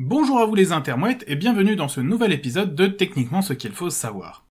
Bonjour à vous les intermouettes et bienvenue dans ce nouvel épisode de Techniquement ce qu'il faut savoir.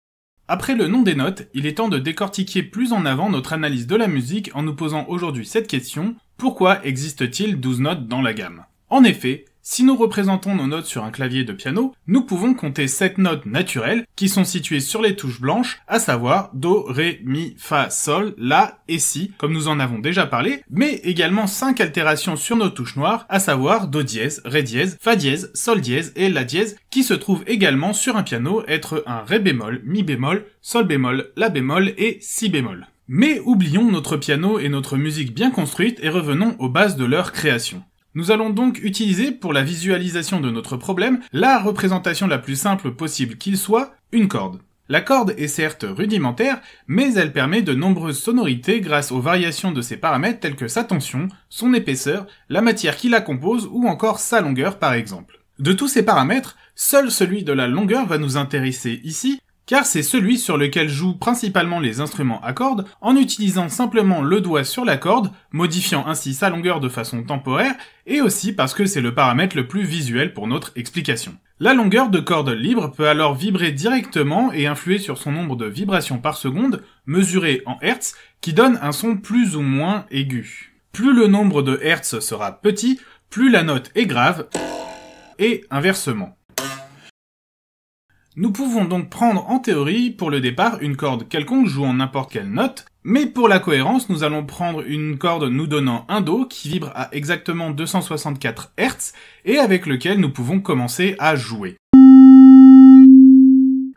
Après le nom des notes, il est temps de décortiquer plus en avant notre analyse de la musique en nous posant aujourd'hui cette question, pourquoi existe-t-il 12 notes dans la gamme En effet, si nous représentons nos notes sur un clavier de piano, nous pouvons compter 7 notes naturelles qui sont situées sur les touches blanches, à savoir Do, Ré, Mi, Fa, Sol, La et Si, comme nous en avons déjà parlé, mais également 5 altérations sur nos touches noires, à savoir Do dièse, Ré dièse, Fa dièse, Sol dièse et La dièse, qui se trouvent également sur un piano être un Ré bémol, Mi bémol, Sol bémol, La bémol et Si bémol. Mais oublions notre piano et notre musique bien construite et revenons aux bases de leur création. Nous allons donc utiliser pour la visualisation de notre problème la représentation la plus simple possible qu'il soit, une corde. La corde est certes rudimentaire, mais elle permet de nombreuses sonorités grâce aux variations de ses paramètres tels que sa tension, son épaisseur, la matière qui la compose ou encore sa longueur par exemple. De tous ces paramètres, seul celui de la longueur va nous intéresser ici car c'est celui sur lequel jouent principalement les instruments à cordes en utilisant simplement le doigt sur la corde, modifiant ainsi sa longueur de façon temporaire, et aussi parce que c'est le paramètre le plus visuel pour notre explication. La longueur de corde libre peut alors vibrer directement et influer sur son nombre de vibrations par seconde, mesuré en Hertz, qui donne un son plus ou moins aigu. Plus le nombre de Hertz sera petit, plus la note est grave, et inversement. Nous pouvons donc prendre en théorie pour le départ une corde quelconque jouant n'importe quelle note, mais pour la cohérence, nous allons prendre une corde nous donnant un Do qui vibre à exactement 264 Hz et avec lequel nous pouvons commencer à jouer.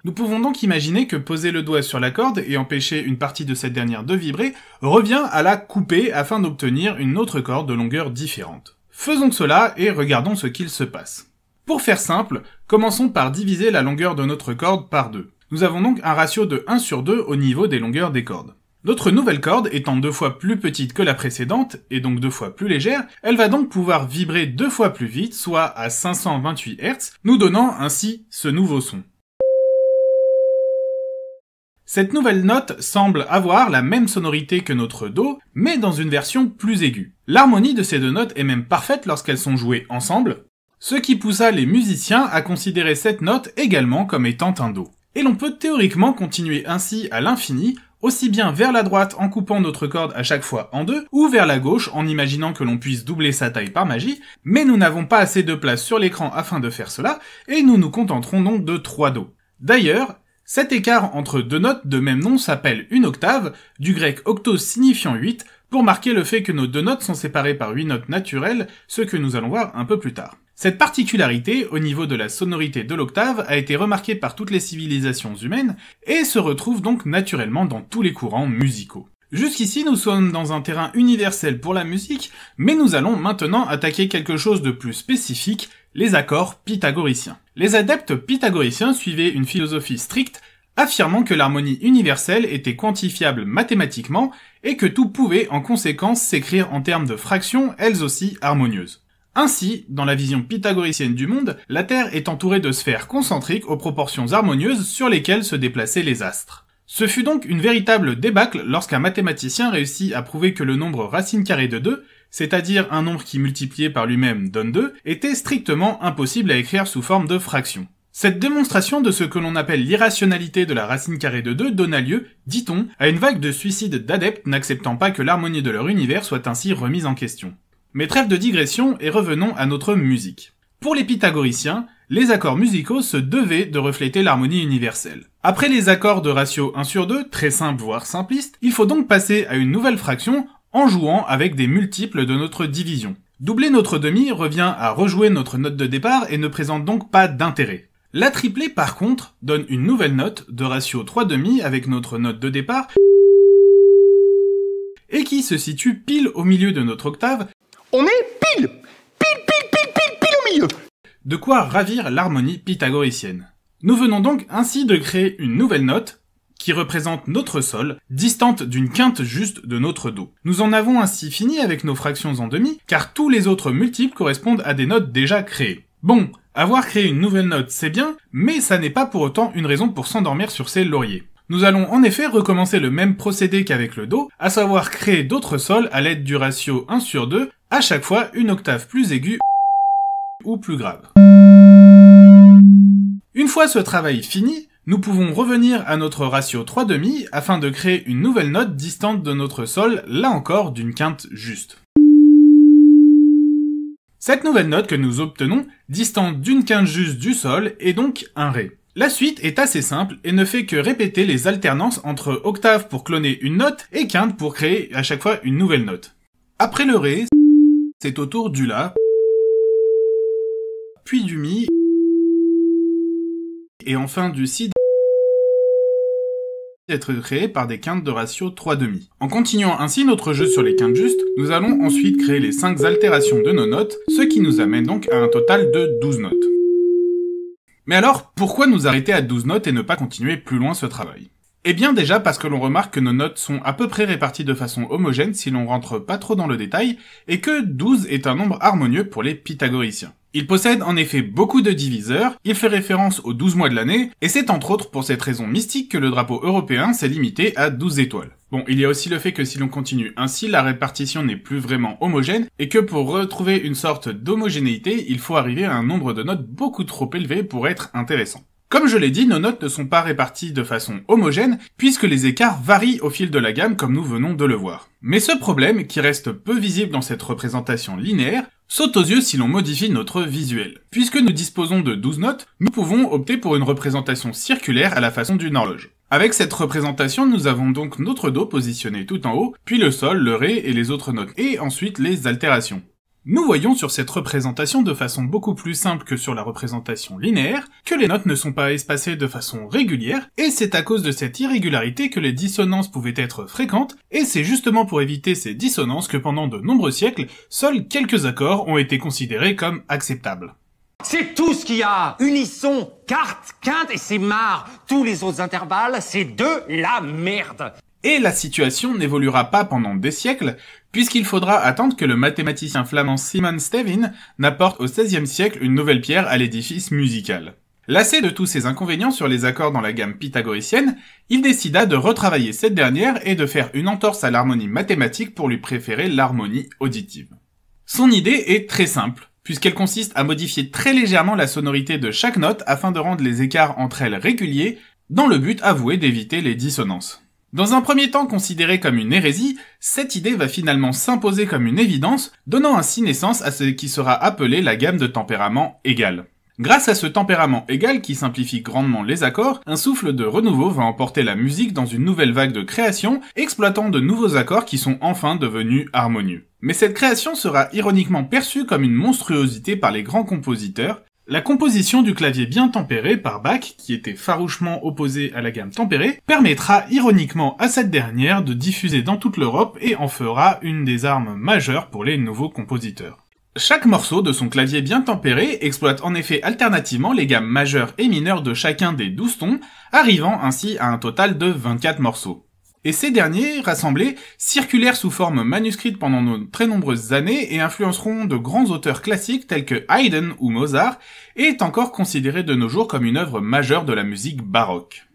Nous pouvons donc imaginer que poser le doigt sur la corde et empêcher une partie de cette dernière de vibrer revient à la couper afin d'obtenir une autre corde de longueur différente. Faisons cela et regardons ce qu'il se passe. Pour faire simple, commençons par diviser la longueur de notre corde par deux. Nous avons donc un ratio de 1 sur 2 au niveau des longueurs des cordes. Notre nouvelle corde étant deux fois plus petite que la précédente, et donc deux fois plus légère, elle va donc pouvoir vibrer deux fois plus vite, soit à 528 Hz, nous donnant ainsi ce nouveau son. Cette nouvelle note semble avoir la même sonorité que notre Do, mais dans une version plus aiguë. L'harmonie de ces deux notes est même parfaite lorsqu'elles sont jouées ensemble, ce qui poussa les musiciens à considérer cette note également comme étant un Do. Et l'on peut théoriquement continuer ainsi à l'infini, aussi bien vers la droite en coupant notre corde à chaque fois en deux, ou vers la gauche en imaginant que l'on puisse doubler sa taille par magie, mais nous n'avons pas assez de place sur l'écran afin de faire cela, et nous nous contenterons donc de 3 Do. D'ailleurs, cet écart entre deux notes de même nom s'appelle une octave, du grec octos signifiant 8, pour marquer le fait que nos deux notes sont séparées par huit notes naturelles, ce que nous allons voir un peu plus tard. Cette particularité au niveau de la sonorité de l'octave a été remarquée par toutes les civilisations humaines et se retrouve donc naturellement dans tous les courants musicaux. Jusqu'ici, nous sommes dans un terrain universel pour la musique, mais nous allons maintenant attaquer quelque chose de plus spécifique, les accords pythagoriciens. Les adeptes pythagoriciens suivaient une philosophie stricte affirmant que l'harmonie universelle était quantifiable mathématiquement et que tout pouvait en conséquence s'écrire en termes de fractions elles aussi harmonieuses. Ainsi, dans la vision pythagoricienne du monde, la Terre est entourée de sphères concentriques aux proportions harmonieuses sur lesquelles se déplaçaient les astres. Ce fut donc une véritable débâcle lorsqu'un mathématicien réussit à prouver que le nombre racine carrée de 2, c'est-à-dire un nombre qui multiplié par lui-même donne 2, était strictement impossible à écrire sous forme de fraction. Cette démonstration de ce que l'on appelle l'irrationalité de la racine carrée de 2 donna lieu, dit-on, à une vague de suicides d'adeptes n'acceptant pas que l'harmonie de leur univers soit ainsi remise en question. Mais trêve de digression et revenons à notre musique. Pour les pythagoriciens, les accords musicaux se devaient de refléter l'harmonie universelle. Après les accords de ratio 1 sur 2, très simples voire simplistes, il faut donc passer à une nouvelle fraction en jouant avec des multiples de notre division. Doubler notre demi revient à rejouer notre note de départ et ne présente donc pas d'intérêt. La triplée par contre donne une nouvelle note de ratio 3 demi avec notre note de départ et qui se situe pile au milieu de notre octave on est pile, pile, pile, pile, pile, pile au milieu. De quoi ravir l'harmonie pythagoricienne. Nous venons donc ainsi de créer une nouvelle note qui représente notre sol, distante d'une quinte juste de notre do. Nous en avons ainsi fini avec nos fractions en demi, car tous les autres multiples correspondent à des notes déjà créées. Bon, avoir créé une nouvelle note, c'est bien, mais ça n'est pas pour autant une raison pour s'endormir sur ses lauriers. Nous allons en effet recommencer le même procédé qu'avec le Do, à savoir créer d'autres sols à l'aide du ratio 1 sur 2, à chaque fois une octave plus aiguë ou plus grave. Une fois ce travail fini, nous pouvons revenir à notre ratio 3 demi afin de créer une nouvelle note distante de notre sol, là encore d'une quinte juste. Cette nouvelle note que nous obtenons, distante d'une quinte juste du sol, est donc un Ré. La suite est assez simple et ne fait que répéter les alternances entre octave pour cloner une note et quinte pour créer à chaque fois une nouvelle note. Après le ré, c'est autour du la, puis du mi, et enfin du si être créé par des quintes de ratio 3 demi. En continuant ainsi notre jeu sur les quintes justes, nous allons ensuite créer les 5 altérations de nos notes, ce qui nous amène donc à un total de 12 notes. Mais alors, pourquoi nous arrêter à 12 notes et ne pas continuer plus loin ce travail Eh bien déjà parce que l'on remarque que nos notes sont à peu près réparties de façon homogène si l'on rentre pas trop dans le détail, et que 12 est un nombre harmonieux pour les pythagoriciens. Il possède en effet beaucoup de diviseurs, il fait référence aux 12 mois de l'année, et c'est entre autres pour cette raison mystique que le drapeau européen s'est limité à 12 étoiles. Bon, il y a aussi le fait que si l'on continue ainsi, la répartition n'est plus vraiment homogène et que pour retrouver une sorte d'homogénéité, il faut arriver à un nombre de notes beaucoup trop élevé pour être intéressant. Comme je l'ai dit, nos notes ne sont pas réparties de façon homogène puisque les écarts varient au fil de la gamme comme nous venons de le voir. Mais ce problème, qui reste peu visible dans cette représentation linéaire, saute aux yeux si l'on modifie notre visuel. Puisque nous disposons de 12 notes, nous pouvons opter pour une représentation circulaire à la façon d'une horloge. Avec cette représentation, nous avons donc notre Do positionné tout en haut, puis le Sol, le Ré et les autres notes, et ensuite les altérations. Nous voyons sur cette représentation de façon beaucoup plus simple que sur la représentation linéaire que les notes ne sont pas espacées de façon régulière et c'est à cause de cette irrégularité que les dissonances pouvaient être fréquentes et c'est justement pour éviter ces dissonances que pendant de nombreux siècles, seuls quelques accords ont été considérés comme acceptables. C'est tout ce qu'il y a. Unisson, quarte, quinte et c'est marre. Tous les autres intervalles, c'est de la merde. Et la situation n'évoluera pas pendant des siècles, puisqu'il faudra attendre que le mathématicien flamand Simon Stevin n'apporte au XVIe siècle une nouvelle pierre à l'édifice musical. Lassé de tous ses inconvénients sur les accords dans la gamme pythagoricienne, il décida de retravailler cette dernière et de faire une entorse à l'harmonie mathématique pour lui préférer l'harmonie auditive. Son idée est très simple puisqu'elle consiste à modifier très légèrement la sonorité de chaque note afin de rendre les écarts entre elles réguliers, dans le but avoué d'éviter les dissonances. Dans un premier temps considéré comme une hérésie, cette idée va finalement s'imposer comme une évidence, donnant ainsi naissance à ce qui sera appelé la gamme de tempérament égale. Grâce à ce tempérament égal qui simplifie grandement les accords, un souffle de renouveau va emporter la musique dans une nouvelle vague de création, exploitant de nouveaux accords qui sont enfin devenus harmonieux. Mais cette création sera ironiquement perçue comme une monstruosité par les grands compositeurs, la composition du clavier bien tempéré par Bach, qui était farouchement opposé à la gamme tempérée, permettra ironiquement à cette dernière de diffuser dans toute l'Europe et en fera une des armes majeures pour les nouveaux compositeurs. Chaque morceau de son clavier bien tempéré exploite en effet alternativement les gammes majeures et mineures de chacun des douze tons, arrivant ainsi à un total de 24 morceaux. Et ces derniers, rassemblés, circulèrent sous forme manuscrite pendant de très nombreuses années et influenceront de grands auteurs classiques tels que Haydn ou Mozart, et est encore considéré de nos jours comme une œuvre majeure de la musique baroque.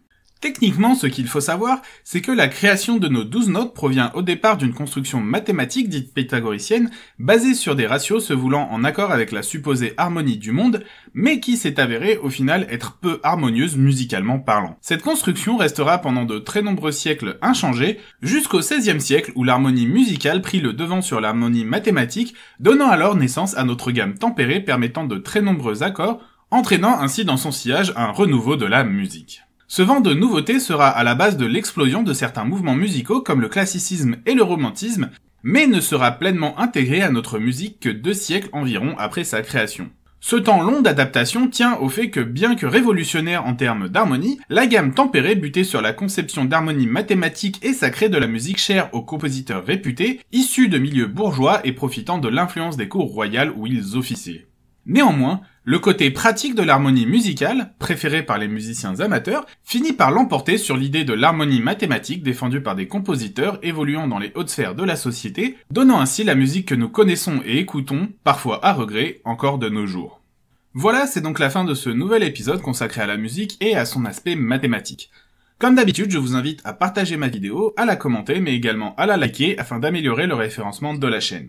Techniquement, ce qu'il faut savoir, c'est que la création de nos douze notes provient au départ d'une construction mathématique dite pythagoricienne, basée sur des ratios se voulant en accord avec la supposée harmonie du monde, mais qui s'est avérée au final être peu harmonieuse musicalement parlant. Cette construction restera pendant de très nombreux siècles inchangée, jusqu'au XVIe siècle où l'harmonie musicale prit le devant sur l'harmonie mathématique, donnant alors naissance à notre gamme tempérée permettant de très nombreux accords, entraînant ainsi dans son sillage un renouveau de la musique. Ce vent de nouveauté sera à la base de l'explosion de certains mouvements musicaux comme le classicisme et le romantisme, mais ne sera pleinement intégré à notre musique que deux siècles environ après sa création. Ce temps long d'adaptation tient au fait que bien que révolutionnaire en termes d'harmonie, la gamme tempérée butait sur la conception d'harmonie mathématique et sacrée de la musique chère aux compositeurs réputés, issus de milieux bourgeois et profitant de l'influence des cours royales où ils officiaient. Néanmoins, le côté pratique de l'harmonie musicale, préféré par les musiciens amateurs, finit par l'emporter sur l'idée de l'harmonie mathématique défendue par des compositeurs évoluant dans les hautes sphères de la société, donnant ainsi la musique que nous connaissons et écoutons, parfois à regret, encore de nos jours. Voilà, c'est donc la fin de ce nouvel épisode consacré à la musique et à son aspect mathématique. Comme d'habitude, je vous invite à partager ma vidéo, à la commenter, mais également à la liker afin d'améliorer le référencement de la chaîne.